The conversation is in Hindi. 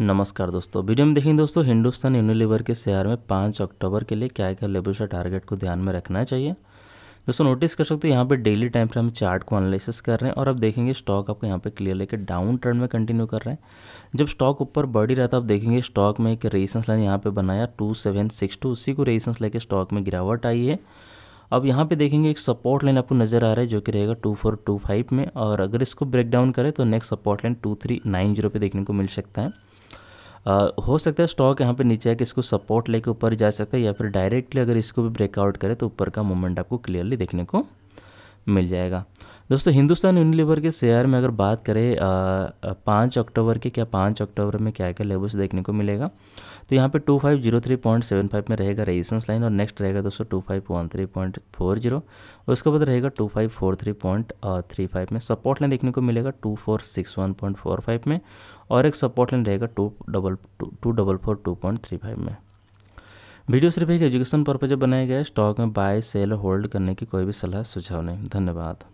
नमस्कार दोस्तों वीडियो में देखेंगे दोस्तों हिंदुस्तान यूनिलीवर के शेयर में पाँच अक्टूबर के लिए क्या क्या लेवल टारगेट को ध्यान में रखना चाहिए दोस्तों नोटिस कर सकते हो यहाँ पे डेली टाइम फ्रेम चार्ट को एनालिसिस कर रहे हैं और अब देखेंगे स्टॉक आपको यहाँ पे क्लियर लेके डाउन ट्रेंड में कंटिन्यू कर रहे हैं जब स्टॉक ऊपर बढ़ ही रहा था अब देखेंगे स्टॉक में एक रेजिस्टेंस लाइन यहाँ पे बनाया टू सेवन सिक्स टू उसी को रेजिस्टेंस लेके स्टॉक में गिरावट आई है अब यहाँ पे देखेंगे एक सपोर्ट लाइन आपको नजर आ रहा है जो कि रहेगा टू फोर टू फाइव में और अगर इसको ब्रेक डाउन करें तो next support line two three nine zero पर देखने को मिल सकता है आ, हो सकता है स्टॉक यहाँ पे नीचे आके इसको सपोर्ट लेके ऊपर जा सकता है या फिर डायरेक्टली अगर इसको भी ब्रेकआउट करे तो ऊपर का मूवमेंट आपको क्लियरली देखने को मिल जाएगा दोस्तों हिंदुस्तान यूनिलीवर के शेयर में अगर बात करें पाँच अक्टूबर के क्या पाँच अक्टूबर में क्या क्या लेवल्स देखने को मिलेगा तो यहाँ पे two five zero three point seven five में रहेगा रेजिस्टेंस लाइन और नेक्स्ट रहेगा दोस्तों two five one three point four zero उसके बाद रहेगा two five four three point three five में सपोर्ट लाइन देखने को मिलेगा two four six one point four five में और एक सपोर्ट लाइन रहेगा two double two double four two point three five में वीडियो सिर्फ एक एजुकेशन पर्पज बनाया गया है स्टॉक में बाय सेल होल्ड करने की कोई भी सलाह सुझाव नहीं धन्यवाद